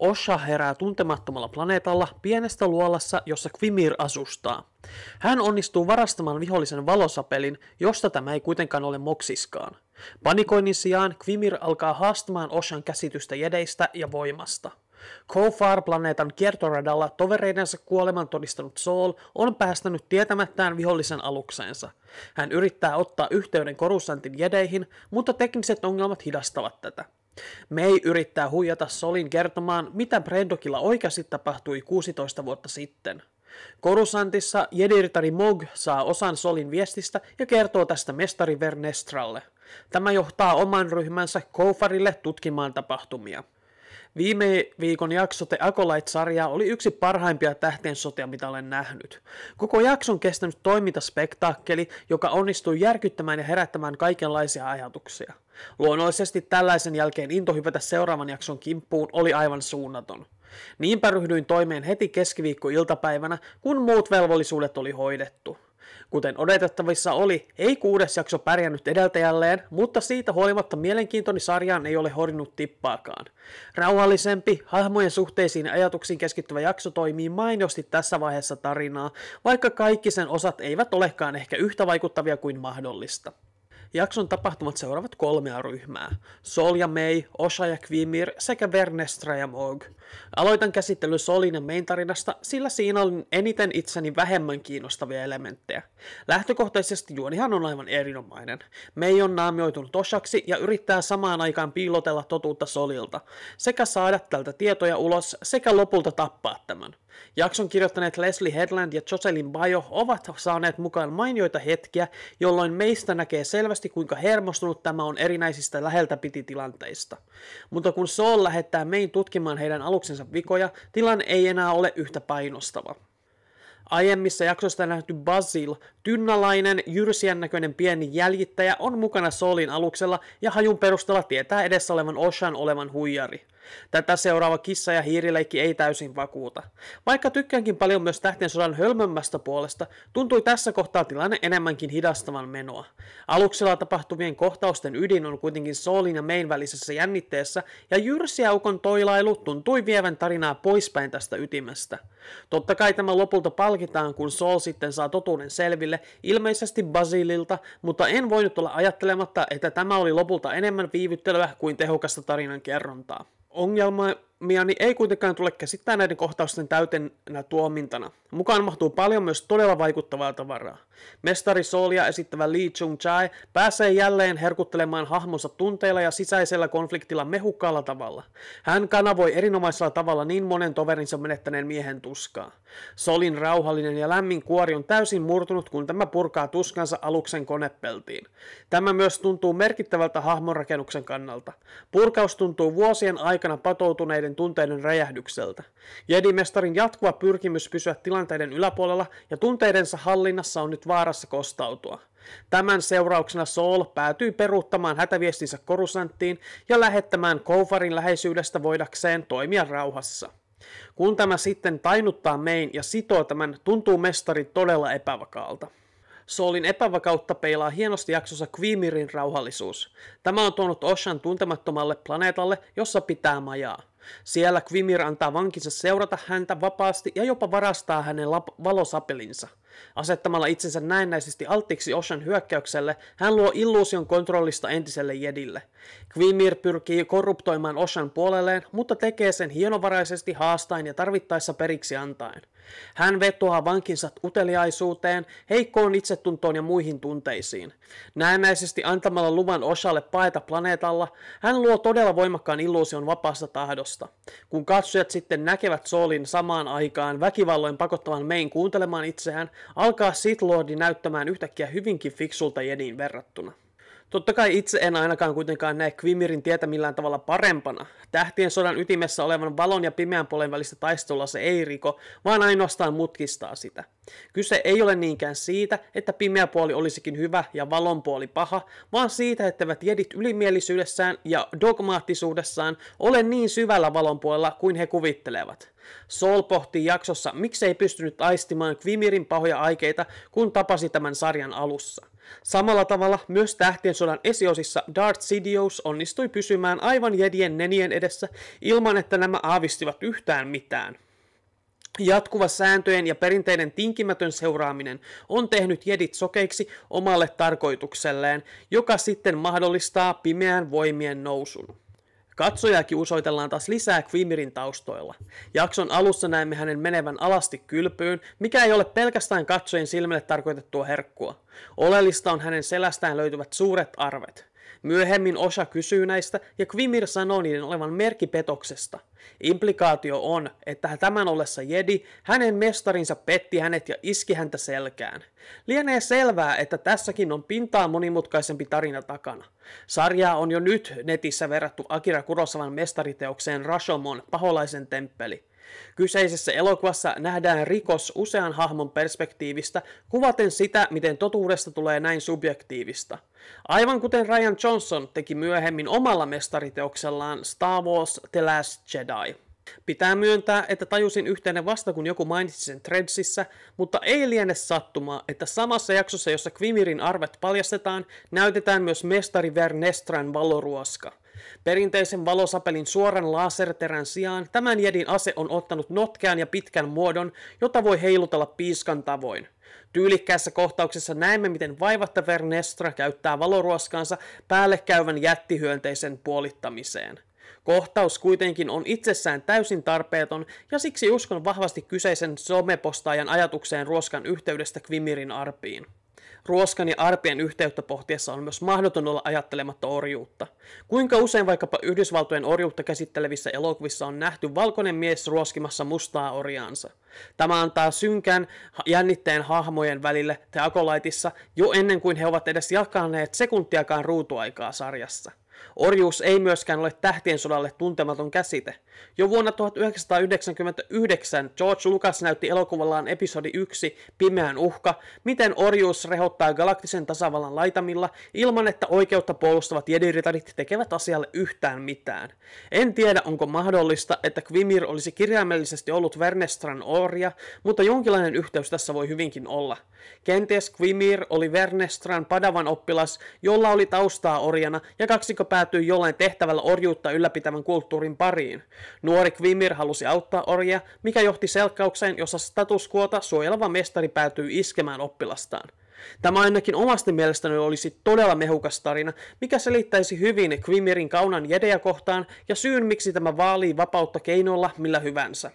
Osha herää tuntemattomalla planeetalla pienestä luolassa, jossa Kvimir asustaa. Hän onnistuu varastamaan vihollisen valosapelin, josta tämä ei kuitenkaan ole moksiskaan. Panikoinnin sijaan Kvimir alkaa haastamaan Oshan käsitystä jedeistä ja voimasta. Kofar-planeetan kiertoradalla tovereidensa kuoleman todistanut Sol on päästänyt tietämättään vihollisen alukseensa. Hän yrittää ottaa yhteyden Korusantin jedeihin, mutta tekniset ongelmat hidastavat tätä. Mei yrittää huijata Solin kertomaan, mitä Brendokilla oikeasti tapahtui 16 vuotta sitten. Korusantissa Jediritari Mog saa osan Solin viestistä ja kertoo tästä mestari Vernestralle. Tämä johtaa oman ryhmänsä Koufarille tutkimaan tapahtumia. Viime viikon jakso The Acolyte-sarja oli yksi parhaimpia tähtien sotia, mitä olen nähnyt. Koko jakson kestänyt toimintaspektaakkeli, joka onnistui järkyttämään ja herättämään kaikenlaisia ajatuksia. Luonnollisesti tällaisen jälkeen into hypätä seuraavan jakson kimppuun oli aivan suunnaton. Niinpä ryhdyin toimeen heti keskiviikkoiltapäivänä, kun muut velvollisuudet oli hoidettu. Kuten odotettavissa oli, ei kuudes jakso pärjännyt edeltäjälleen, mutta siitä huolimatta mielenkiintoni sarjaan ei ole horinnut tippaakaan. Rauhallisempi, hahmojen suhteisiin ja ajatuksiin keskittyvä jakso toimii mainiosti tässä vaiheessa tarinaa, vaikka kaikki sen osat eivät olekaan ehkä yhtä vaikuttavia kuin mahdollista. Jakson tapahtumat seuraavat kolmea ryhmää. Sol ja Mei, Osha ja Kvimir sekä Vernestra ja Mog. Aloitan käsittely Solin ja Mein tarinasta, sillä siinä on eniten itseni vähemmän kiinnostavia elementtejä. Lähtökohtaisesti juonihan on aivan erinomainen. Mei on naamioitunut Oshaksi ja yrittää samaan aikaan piilotella totuutta Solilta, sekä saada tältä tietoja ulos sekä lopulta tappaa tämän. Jakson kirjoittaneet Leslie Headland ja Jocelyn Bayo ovat saaneet mukaan mainioita hetkiä, jolloin meistä näkee selvästi selvästi, kuinka hermostunut tämä on erinäisistä läheltä piti tilanteista. Mutta kun Saul lähettää mein tutkimaan heidän aluksensa vikoja, tilanne ei enää ole yhtä painostava. Aiemmissa jaksoissa nähty Basil, tynnalainen, jyrsien näköinen pieni jäljittäjä, on mukana Solin aluksella ja hajun perusteella tietää edessä olevan Oshan olevan huijari – Tätä seuraava kissa- ja hiirileikki ei täysin vakuuta. Vaikka tykkäänkin paljon myös tähtien sodan hölmömmästä puolesta, tuntui tässä kohtaa tilanne enemmänkin hidastavan menoa. Aluksella tapahtuvien kohtausten ydin on kuitenkin Soolin ja Main välisessä jännitteessä, ja jyrsiäukon toilailu tuntui vievän tarinaa poispäin tästä ytimestä. Totta kai tämä lopulta palkitaan, kun Sol sitten saa totuuden selville, ilmeisesti Basililta, mutta en voinut olla ajattelematta, että tämä oli lopulta enemmän viivyttelyä kuin tehokasta tarinan kerrontaa ongelma Miani niin ei kuitenkaan tule käsittää näiden kohtausten täytenä tuomintana. Mukaan mahtuu paljon myös todella vaikuttavaa tavaraa. Mestari Solia esittävä Lee Chung Chai pääsee jälleen herkuttelemaan hahmonsa tunteilla ja sisäisellä konfliktilla mehukkaalla tavalla. Hän kanavoi erinomaisella tavalla niin monen toverinsa menettäneen miehen tuskaa. Solin rauhallinen ja lämmin kuori on täysin murtunut, kun tämä purkaa tuskansa aluksen konepeltiin. Tämä myös tuntuu merkittävältä hahmonrakennuksen kannalta. Purkaus tuntuu vuosien aikana patoutuneiden Jedimainen tunteiden räjähdykseltä. Jedimestarin jatkuva pyrkimys pysyä tilanteiden yläpuolella ja tunteidensa hallinnassa on nyt vaarassa kostautua. Tämän seurauksena Sol päätyy peruuttamaan hätäviestinsä Korusanttiin ja lähettämään Koufarin läheisyydestä voidakseen toimia rauhassa. Kun tämä sitten tainuttaa mein ja sitoo tämän, tuntuu mestari todella epävakaalta. Soolin epävakautta peilaa hienosti jaksossa Quimirin rauhallisuus. Tämä on tuonut Oshan tuntemattomalle planeetalle, jossa pitää majaa. Siellä Quimir antaa vankinsa seurata häntä vapaasti ja jopa varastaa hänen lap- valosapelinsa – Asettamalla itsensä näennäisesti alttiiksi Oshan hyökkäykselle, hän luo illuusion kontrollista entiselle jedille. Quimir pyrkii korruptoimaan Oshan puolelleen, mutta tekee sen hienovaraisesti haastain ja tarvittaessa periksi antaen. Hän vetoaa vankinsa uteliaisuuteen, heikkoon itsetuntoon ja muihin tunteisiin. Näennäisesti antamalla luvan Oshalle paeta planeetalla, hän luo todella voimakkaan illuusion vapaasta tahdosta. Kun katsojat sitten näkevät Soolin samaan aikaan väkivalloin pakottavan mein kuuntelemaan itseään, alkaa Sith Lordi näyttämään yhtäkkiä hyvinkin fiksulta Jedin verrattuna. Totta kai itse en ainakaan kuitenkaan näe Quimirin tietä millään tavalla parempana. Tähtien sodan ytimessä olevan valon ja pimeän puolen välistä taistelua se ei riko, vaan ainoastaan mutkistaa sitä. Kyse ei ole niinkään siitä, että pimeä puoli olisikin hyvä ja valon puoli paha, vaan siitä, etteivät jedit ylimielisyydessään ja dogmaattisuudessaan ole niin syvällä valon puolella kuin he kuvittelevat. Sol pohtii jaksossa, miksei pystynyt aistimaan Quimirin pahoja aikeita, kun tapasi tämän sarjan alussa. Samalla tavalla myös Tähtien sodan esiosissa Darth Sidious onnistui pysymään aivan jedien nenien edessä ilman, että nämä aavistivat yhtään mitään. Jatkuva sääntöjen ja perinteiden tinkimätön seuraaminen on tehnyt jedit sokeiksi omalle tarkoitukselleen, joka sitten mahdollistaa pimeän voimien nousun. Katsojakin usoitellaan taas lisää Quimirin taustoilla. Jakson alussa näemme hänen menevän alasti kylpyyn, mikä ei ole pelkästään katsojen silmille tarkoitettua herkkua. Oleellista on hänen selästään löytyvät suuret arvet. Myöhemmin osa kysyy näistä ja Quimir sanoo niiden olevan merkipetoksesta. Implikaatio on, että tämän ollessa jedi, hänen mestarinsa petti hänet ja iski häntä selkään. Lienee selvää, että tässäkin on pintaa monimutkaisempi tarina takana. Sarjaa on jo nyt netissä verrattu Akira Kurosavan mestariteokseen Rashomon, paholaisen temppeli. Kyseisessä elokuvassa nähdään rikos usean hahmon perspektiivistä, kuvaten sitä, miten totuudesta tulee näin subjektiivista. Aivan kuten Ryan Johnson teki myöhemmin omalla mestariteoksellaan Star Wars The Last Jedi. Pitää myöntää, että tajusin yhtenä vasta kun joku mainitsi sen Threadsissä, mutta ei liene sattumaa, että samassa jaksossa, jossa Quimirin arvet paljastetaan, näytetään myös mestari Vernestran valoruoska. Perinteisen valosapelin suoran laserterän sijaan tämän jedin ase on ottanut notkean ja pitkän muodon, jota voi heilutella piiskan tavoin. Tyylikkäässä kohtauksessa näemme, miten vaivatta Vernestra käyttää valoruoskaansa päälle käyvän jättihyönteisen puolittamiseen. Kohtaus kuitenkin on itsessään täysin tarpeeton, ja siksi uskon vahvasti kyseisen somepostaajan ajatukseen ruoskan yhteydestä Kvimirin arpiin. Ruoskan ja arpien yhteyttä pohtiessa on myös mahdoton olla ajattelematta orjuutta. Kuinka usein vaikkapa Yhdysvaltojen orjuutta käsittelevissä elokuvissa on nähty valkoinen mies ruoskimassa mustaa orjaansa? Tämä antaa synkän jännitteen hahmojen välille The jo ennen kuin he ovat edes jakaneet sekuntiakaan ruutuaikaa sarjassa. Orjuus ei myöskään ole tähtien sodalle tuntematon käsite. Jo vuonna 1999 George Lucas näytti elokuvallaan episodi 1 Pimeän uhka, miten orjuus rehottaa galaktisen tasavallan laitamilla ilman, että oikeutta puolustavat jediritarit tekevät asialle yhtään mitään. En tiedä, onko mahdollista, että Quimir olisi kirjaimellisesti ollut Vernestran orja, mutta jonkinlainen yhteys tässä voi hyvinkin olla. Kenties Quimir oli Vernestran padavan oppilas, jolla oli taustaa orjana ja kaksikko päätyi jollain tehtävällä orjuutta ylläpitävän kulttuurin pariin. Nuori kvimir halusi auttaa orjia, mikä johti selkkaukseen, jossa status quota suojeleva mestari päätyy iskemään oppilastaan. Tämä ainakin omasta mielestäni olisi todella mehukas tarina, mikä selittäisi hyvin kvimirin kaunan jedejä kohtaan ja syyn, miksi tämä vaalii vapautta keinolla millä hyvänsä.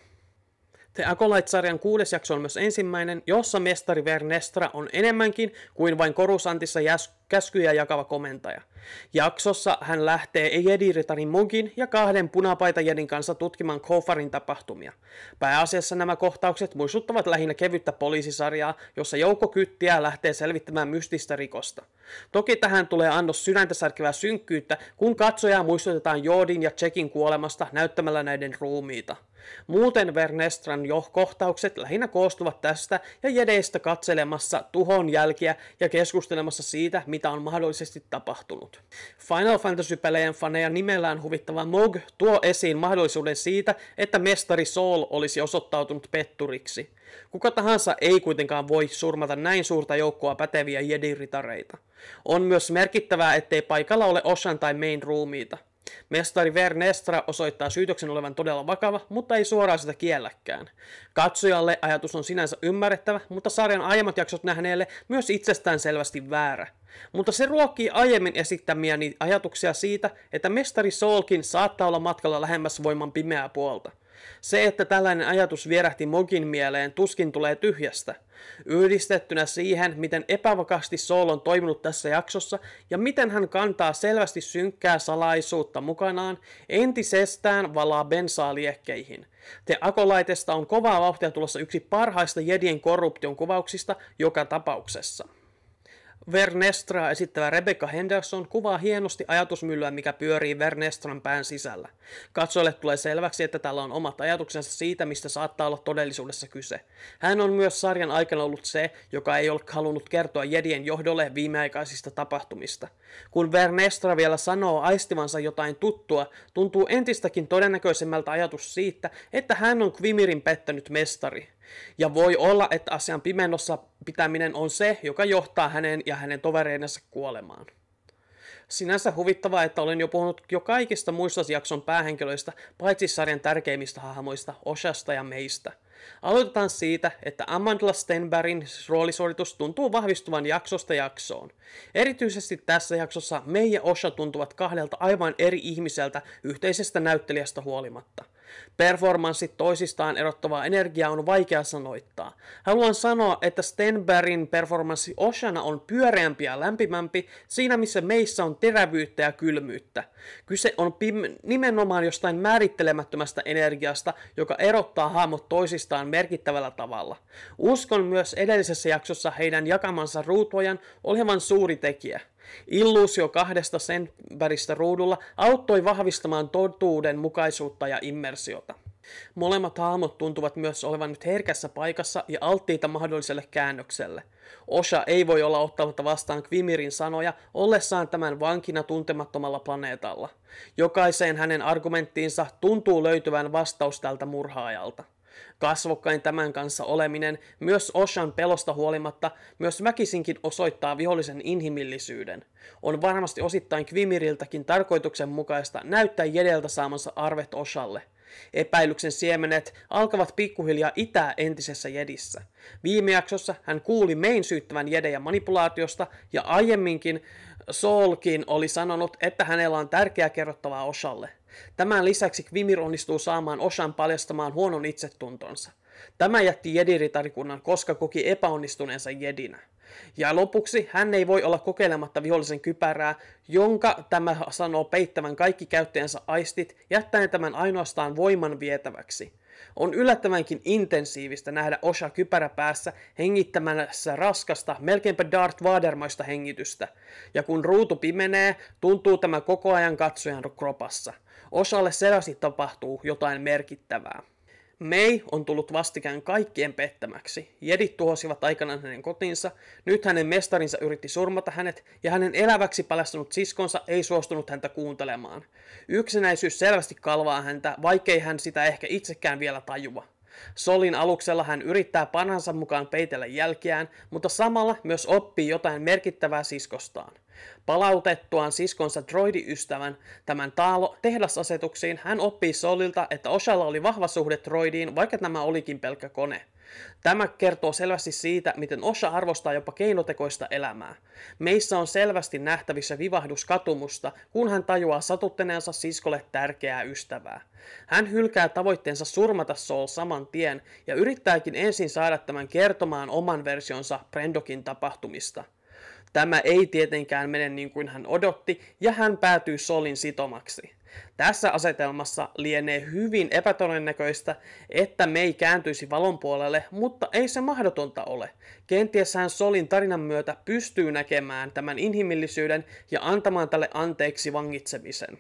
The Acolyte-sarjan kuudes jakso on myös ensimmäinen, jossa mestari Vernestra on enemmänkin kuin vain Korusantissa jäs- käskyjä jakava komentaja – Jaksossa hän lähtee Jediritani munkin ja kahden punapaitajedin kanssa tutkimaan Kofarin tapahtumia. Pääasiassa nämä kohtaukset muistuttavat lähinnä kevyttä poliisisarjaa, jossa joukko kyttiä lähtee selvittämään mystistä rikosta. Toki tähän tulee annos sydäntä särkevää synkkyyttä, kun katsojaa muistutetaan Joodin ja Checkin kuolemasta näyttämällä näiden ruumiita. Muuten Vernestran johkohtaukset lähinnä koostuvat tästä ja jedeistä katselemassa tuhon jälkiä ja keskustelemassa siitä, mitä on mahdollisesti tapahtunut. Final fantasy pelejen faneja nimellään huvittava Mog tuo esiin mahdollisuuden siitä, että mestari Soul olisi osoittautunut petturiksi. Kuka tahansa ei kuitenkaan voi surmata näin suurta joukkoa päteviä jediritareita. On myös merkittävää, ettei paikalla ole Oshan tai Main ruumiita. Mestari Vernestra osoittaa syytöksen olevan todella vakava, mutta ei suoraan sitä kielläkään. Katsojalle ajatus on sinänsä ymmärrettävä, mutta sarjan aiemmat jaksot nähneelle myös itsestään selvästi väärä. Mutta se ruokkii aiemmin esittämiäni ajatuksia siitä, että mestari Solkin saattaa olla matkalla lähemmäs voiman pimeää puolta – se, että tällainen ajatus vierähti Mogin mieleen, tuskin tulee tyhjästä. Yhdistettynä siihen, miten epävakasti Soul on toiminut tässä jaksossa ja miten hän kantaa selvästi synkkää salaisuutta mukanaan, entisestään valaa bensaa liekkeihin. Te Akolaitesta on kovaa vauhtia tulossa yksi parhaista Jedien korruption kuvauksista joka tapauksessa. Vernestraa esittävä Rebecca Henderson kuvaa hienosti ajatusmyllyä, mikä pyörii Vernestran pään sisällä. Katsojalle tulee selväksi, että tällä on omat ajatuksensa siitä, mistä saattaa olla todellisuudessa kyse. Hän on myös sarjan aikana ollut se, joka ei ole halunnut kertoa Jedien johdolle viimeaikaisista tapahtumista. Kun Vernestra vielä sanoo aistivansa jotain tuttua, tuntuu entistäkin todennäköisemmältä ajatus siitä, että hän on Quimirin pettänyt mestari. Ja voi olla, että asian pimennossa pitäminen on se, joka johtaa hänen ja hänen tovereidensa kuolemaan. Sinänsä huvittavaa, että olen jo puhunut jo kaikista muista jakson päähenkilöistä, paitsi sarjan tärkeimmistä hahmoista, Oshasta ja meistä. Aloitetaan siitä, että Amandla Stenbergin roolisuoritus tuntuu vahvistuvan jaksosta jaksoon. Erityisesti tässä jaksossa Mei ja Osha tuntuvat kahdelta aivan eri ihmiseltä yhteisestä näyttelijästä huolimatta – Performanssit toisistaan erottavaa energiaa on vaikea sanoittaa. Haluan sanoa, että Stenbergin performanssi Oshana on pyöreämpi ja lämpimämpi siinä, missä meissä on terävyyttä ja kylmyyttä. Kyse on pim- nimenomaan jostain määrittelemättömästä energiasta, joka erottaa hahmot toisistaan merkittävällä tavalla. Uskon myös edellisessä jaksossa heidän jakamansa ruutuajan olevan suuri tekijä. Illuusio kahdesta sen väristä ruudulla auttoi vahvistamaan mukaisuutta ja immersiota. Molemmat hahmot tuntuvat myös olevan nyt herkässä paikassa ja alttiita mahdolliselle käännökselle. Osha ei voi olla ottamatta vastaan Kvimirin sanoja ollessaan tämän vankina tuntemattomalla planeetalla. Jokaiseen hänen argumenttiinsa tuntuu löytyvän vastaus tältä murhaajalta. Kasvokkain tämän kanssa oleminen myös Oshan pelosta huolimatta myös väkisinkin osoittaa vihollisen inhimillisyyden. On varmasti osittain Kvimiriltäkin tarkoituksenmukaista näyttää jedeltä saamansa arvet Oshalle. Epäilyksen siemenet alkavat pikkuhiljaa itää entisessä jedissä. Viime jaksossa hän kuuli mein syyttävän jedejä manipulaatiosta ja aiemminkin Solkin oli sanonut, että hänellä on tärkeää kerrottavaa osalle. Tämän lisäksi Kvimir onnistuu saamaan osan paljastamaan huonon itsetuntonsa. Tämä jätti jediritarikunnan, koska koki epäonnistuneensa jedinä. Ja lopuksi hän ei voi olla kokeilematta vihollisen kypärää, jonka tämä sanoo peittävän kaikki käyttäjänsä aistit, jättäen tämän ainoastaan voiman vietäväksi. On yllättävänkin intensiivistä nähdä Osha päässä hengittämässä raskasta, melkeinpä Darth Vadermaista hengitystä. Ja kun ruutu pimenee, tuntuu tämä koko ajan katsojan kropassa – Osalle selvästi tapahtuu jotain merkittävää. Mei on tullut vastikään kaikkien pettämäksi. Jedit tuhosivat aikanaan hänen kotinsa, nyt hänen mestarinsa yritti surmata hänet, ja hänen eläväksi palastunut siskonsa ei suostunut häntä kuuntelemaan. Yksinäisyys selvästi kalvaa häntä, vaikkei hän sitä ehkä itsekään vielä tajua. Solin aluksella hän yrittää panansa mukaan peitellä jälkiään, mutta samalla myös oppii jotain merkittävää siskostaan. Palautettuaan siskonsa droidiystävän tämän taalo tehdasasetuksiin, hän oppii Solilta, että Oshalla oli vahva suhde droidiin, vaikka tämä olikin pelkkä kone. Tämä kertoo selvästi siitä, miten Osha arvostaa jopa keinotekoista elämää. Meissä on selvästi nähtävissä vivahdus katumusta, kun hän tajuaa satuttaneensa siskolle tärkeää ystävää. Hän hylkää tavoitteensa surmata Sol saman tien ja yrittääkin ensin saada tämän kertomaan oman versionsa Prendokin tapahtumista – Tämä ei tietenkään mene niin kuin hän odotti, ja hän päätyy Solin sitomaksi. Tässä asetelmassa lienee hyvin epätodennäköistä, että Mei kääntyisi valon puolelle, mutta ei se mahdotonta ole. Kenties hän Solin tarinan myötä pystyy näkemään tämän inhimillisyyden ja antamaan tälle anteeksi vangitsemisen.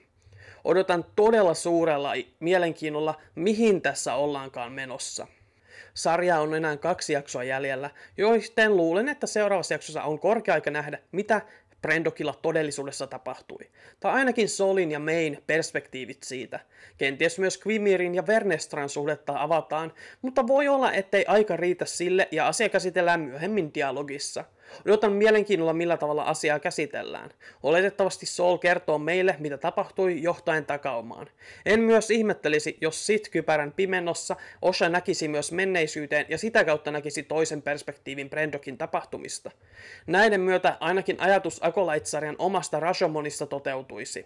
Odotan todella suurella mielenkiinnolla, mihin tässä ollaankaan menossa sarja on enää kaksi jaksoa jäljellä, joten luulen, että seuraavassa jaksossa on korkea aika nähdä, mitä Brendokilla todellisuudessa tapahtui. Tai ainakin Solin ja Main perspektiivit siitä. Kenties myös Quimirin ja Vernestran suhdetta avataan, mutta voi olla, ettei aika riitä sille ja asia käsitellään myöhemmin dialogissa – Odotan mielenkiinnolla, millä tavalla asiaa käsitellään. Oletettavasti Sol kertoo meille, mitä tapahtui, johtain takaumaan. En myös ihmettelisi, jos Sith-kypärän pimennossa Osha näkisi myös menneisyyteen ja sitä kautta näkisi toisen perspektiivin Brendokin tapahtumista. Näiden myötä ainakin ajatus Akolaitsarjan omasta Rashomonista toteutuisi.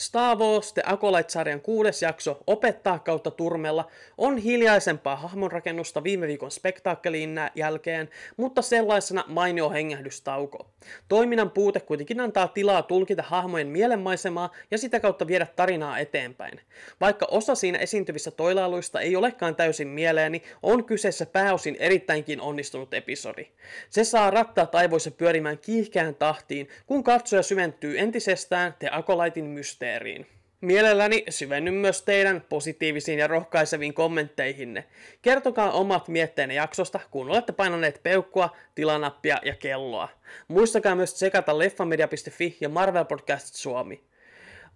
Star Wars The Acolyte-sarjan kuudes jakso opettaa kautta turmella on hiljaisempaa hahmonrakennusta viime viikon spektaakkeliin jälkeen, mutta sellaisena mainio hengähdystauko. Toiminnan puute kuitenkin antaa tilaa tulkita hahmojen mielenmaisemaa ja sitä kautta viedä tarinaa eteenpäin. Vaikka osa siinä esiintyvissä toilailuista ei olekaan täysin mieleeni, on kyseessä pääosin erittäinkin onnistunut episodi. Se saa rattaat aivoissa pyörimään kiihkeään tahtiin, kun katsoja syventyy entisestään The Acolytein mysteeriin. Warhameriin. Mielelläni syvennyn myös teidän positiivisiin ja rohkaiseviin kommentteihinne. Kertokaa omat mietteenne jaksosta, kun olette painaneet peukkua, tilanappia ja kelloa. Muistakaa myös sekata leffamedia.fi ja Marvel Podcast Suomi.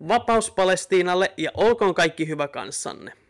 Vapaus Palestiinalle ja olkoon kaikki hyvä kanssanne.